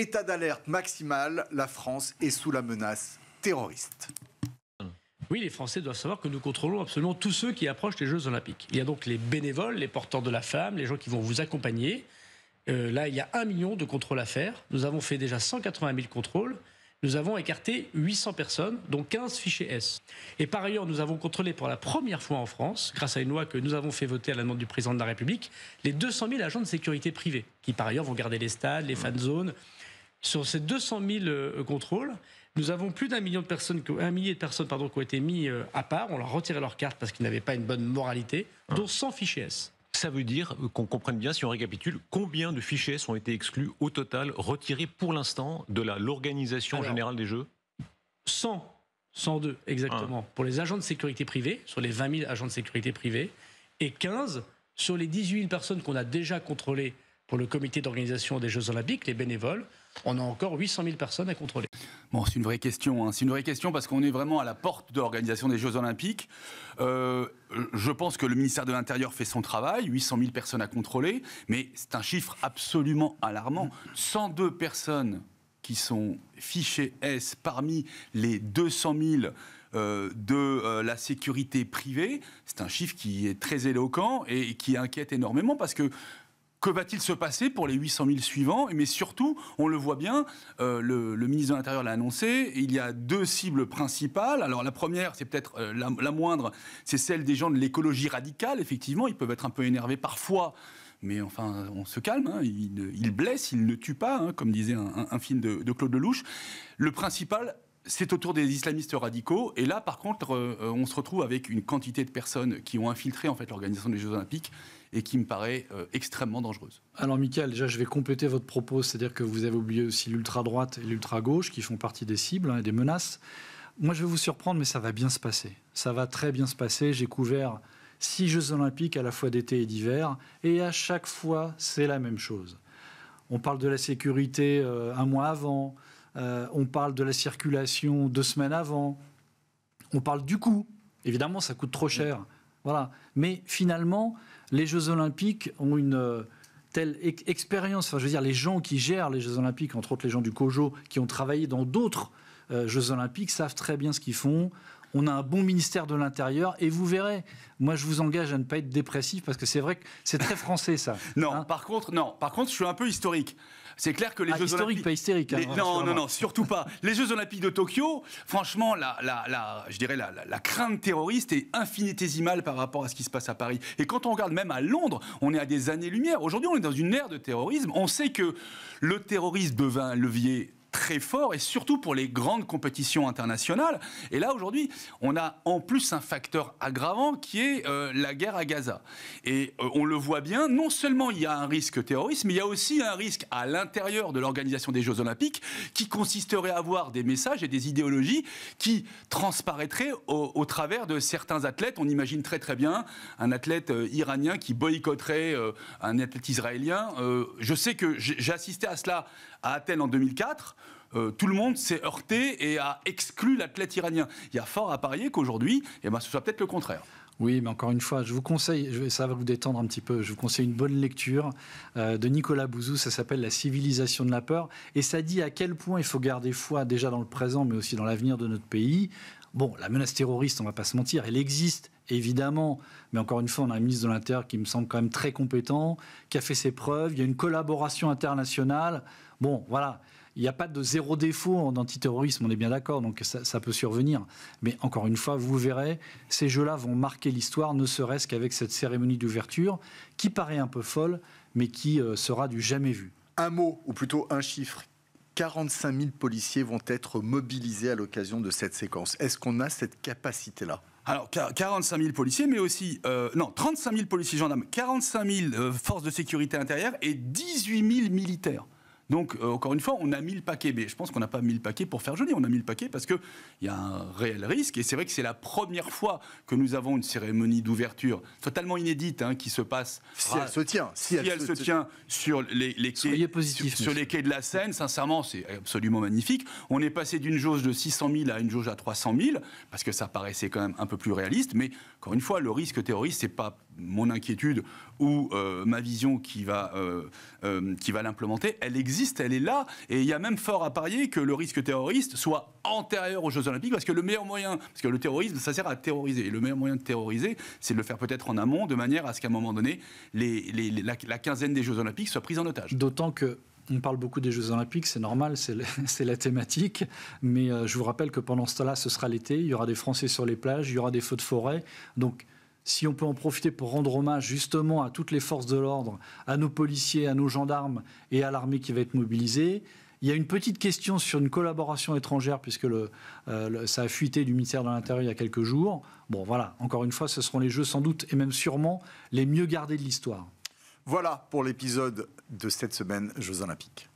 État d'alerte maximale, la France est sous la menace terroriste. Oui, les Français doivent savoir que nous contrôlons absolument tous ceux qui approchent les Jeux Olympiques. Il y a donc les bénévoles, les porteurs de la femme, les gens qui vont vous accompagner. Euh, là, il y a un million de contrôles à faire. Nous avons fait déjà 180 000 contrôles nous avons écarté 800 personnes, dont 15 fichiers S. Et par ailleurs, nous avons contrôlé pour la première fois en France, grâce à une loi que nous avons fait voter à la demande du président de la République, les 200 000 agents de sécurité privés, qui par ailleurs vont garder les stades, les fan zones. Sur ces 200 000 euh, contrôles, nous avons plus d'un million de personnes, un millier de personnes pardon, qui ont été mis euh, à part. On leur retirait leur carte parce qu'ils n'avaient pas une bonne moralité, dont 100 fichiers S ça veut dire qu'on comprenne bien, si on récapitule, combien de fichiers ont été exclus au total, retirés pour l'instant de l'organisation générale des jeux 100, 102 exactement, hein. pour les agents de sécurité privée, sur les 20 000 agents de sécurité privée, et 15 sur les 18 000 personnes qu'on a déjà contrôlées pour le comité d'organisation des Jeux Olympiques, les bénévoles, on a encore 800 000 personnes à contrôler. Bon, c'est une vraie question. Hein. C'est une vraie question parce qu'on est vraiment à la porte de l'organisation des Jeux Olympiques. Euh, je pense que le ministère de l'Intérieur fait son travail, 800 000 personnes à contrôler, mais c'est un chiffre absolument alarmant. 102 personnes qui sont fichées S parmi les 200 000 euh, de euh, la sécurité privée, c'est un chiffre qui est très éloquent et qui inquiète énormément parce que que va-t-il se passer pour les 800 000 suivants Mais surtout, on le voit bien, euh, le, ministre de l'Intérieur l'a annoncé, il y a deux cibles principales. Alors la première, c'est peut-être euh, la, moindre, c'est celle des gens de l'écologie radicale. Effectivement, ils peuvent être un peu énervés parfois mais enfin, on se calme, hein. Ils blessent, ils ne tuent pas, hein, comme disait un, film de, de, Claude Lelouch. Le principal, c'est autour des islamistes radicaux, et là, par contre, euh, on se retrouve avec une quantité de personnes qui ont infiltré en fait l'organisation des Jeux Olympiques et qui me paraît euh, extrêmement dangereuse. Alors Michael, déjà je vais compléter votre propos, c'est-à-dire que vous avez oublié aussi l'ultra-droite et l'ultra-gauche qui font partie des cibles hein, et des menaces. Moi je vais vous surprendre, mais ça va bien se passer. Ça va très bien se passer. J'ai couvert six Jeux olympiques à la fois d'été et d'hiver, et à chaque fois c'est la même chose. On parle de la sécurité euh, un mois avant, euh, on parle de la circulation deux semaines avant, on parle du coût. Évidemment, ça coûte trop cher. Voilà. Mais finalement, les Jeux Olympiques ont une euh, telle expérience. Enfin, je veux dire, les gens qui gèrent les Jeux Olympiques, entre autres les gens du COJO, qui ont travaillé dans d'autres euh, Jeux Olympiques, savent très bien ce qu'ils font. On a un bon ministère de l'Intérieur et vous verrez. Moi, je vous engage à ne pas être dépressif parce que c'est vrai que c'est très français, ça. non, hein par contre, non. Par contre, je suis un peu historique. C'est clair que les ah, Jeux Olympiques. pas hein, non, non, non, surtout pas. Les Jeux Olympiques de Tokyo, franchement, la, la, je dirais la, la, crainte terroriste est infinitésimale par rapport à ce qui se passe à Paris. Et quand on regarde même à Londres, on est à des années-lumière. Aujourd'hui, on est dans une ère de terrorisme. On sait que le terrorisme devint un levier très fort et surtout pour les grandes compétitions internationales. Et là, aujourd'hui, on a en plus un facteur aggravant qui est euh, la guerre à Gaza. Et euh, on le voit bien, non seulement il y a un risque terroriste, mais il y a aussi un risque à l'intérieur de l'organisation des Jeux Olympiques qui consisterait à avoir des messages et des idéologies qui transparaîtraient au, travers de certains athlètes. On imagine très très bien un athlète euh, iranien qui boycotterait un athlète israélien. je sais que j'ai assisté à cela à Athènes en 2004. Euh, tout le monde s'est heurté et a exclu l'athlète iranien. Il y a fort à parier qu'aujourd'hui, eh ben, ce soit peut-être le contraire. Oui, mais encore une fois, je vous conseille, je ça va vous détendre un petit peu, je vous conseille une bonne lecture euh, de Nicolas Bouzou, ça s'appelle La civilisation de la peur, et ça dit à quel point il faut garder foi déjà dans le présent, mais aussi dans l'avenir de notre pays, Bon, la menace terroriste, on ne va pas se mentir, elle existe évidemment, mais encore une fois, on a un ministre de l'Intérieur qui me semble quand même très compétent, qui a fait ses preuves. Il y a une collaboration internationale. Bon, voilà. Il n'y a pas de zéro défaut en antiterrorisme, on est bien d'accord, donc ça, ça, peut survenir. Mais encore une fois, vous verrez, ces jeux-là vont marquer l'histoire, ne serait-ce qu'avec cette cérémonie d'ouverture, qui paraît un peu folle, mais qui euh, sera du jamais vu. Un mot, ou plutôt un chiffre, 45 000 policiers vont être mobilisés à l'occasion de cette séquence. Est-ce qu'on a cette capacité-là alors, 45 000 policiers, mais aussi, euh, non, 35 000 policiers gendarmes, 45 000 euh, forces de sécurité intérieure et 18 000 militaires. Donc, euh, encore une fois, on a mis le paquet, mais je pense qu'on n'a pas mis le paquet pour faire jeûner on a mis le paquet parce qu'il y a un réel risque, et c'est vrai que c'est la première fois que nous avons une cérémonie d'ouverture totalement inédite hein, qui se passe. Si elle se tient, si, elle, se, tient sur les, quais, sur, les quais de la Seine, sincèrement, c'est absolument magnifique. On est passé d'une jauge de 600 000 à une jauge à 300 000, parce que ça paraissait quand même un peu plus réaliste, mais encore une fois, le risque terroriste, c'est pas mon inquiétude ou euh, ma vision qui va, euh, qui va l'implémenter, elle existe existe, elle est là, et il y a même fort à parier que le risque terroriste soit antérieur aux Jeux Olympiques, parce que le meilleur moyen, parce que le terrorisme, ça sert à terroriser, et le meilleur moyen de terroriser, c'est de le faire peut-être en amont, de manière à ce qu'à un moment donné, la, quinzaine des Jeux Olympiques soit prise en otage. D'autant que on parle beaucoup des Jeux Olympiques, c'est normal, c'est la thématique. Mais euh, je vous rappelle que pendant ce temps-là, ce sera l'été, il y aura des Français sur les plages, il y aura des feux de forêt. Donc si on peut en profiter pour rendre hommage justement à toutes les forces de l'ordre, à nos policiers, à nos gendarmes et à l'armée qui va être mobilisée. Il y a une petite question sur une collaboration étrangère, puisque le, euh, ça a fuité du ministère de l'Intérieur il y a quelques jours. Bon, voilà, encore une fois, ce seront les jeux sans doute, et même sûrement, les mieux gardés de l'histoire. Voilà pour l'épisode de cette semaine Jeux Olympiques.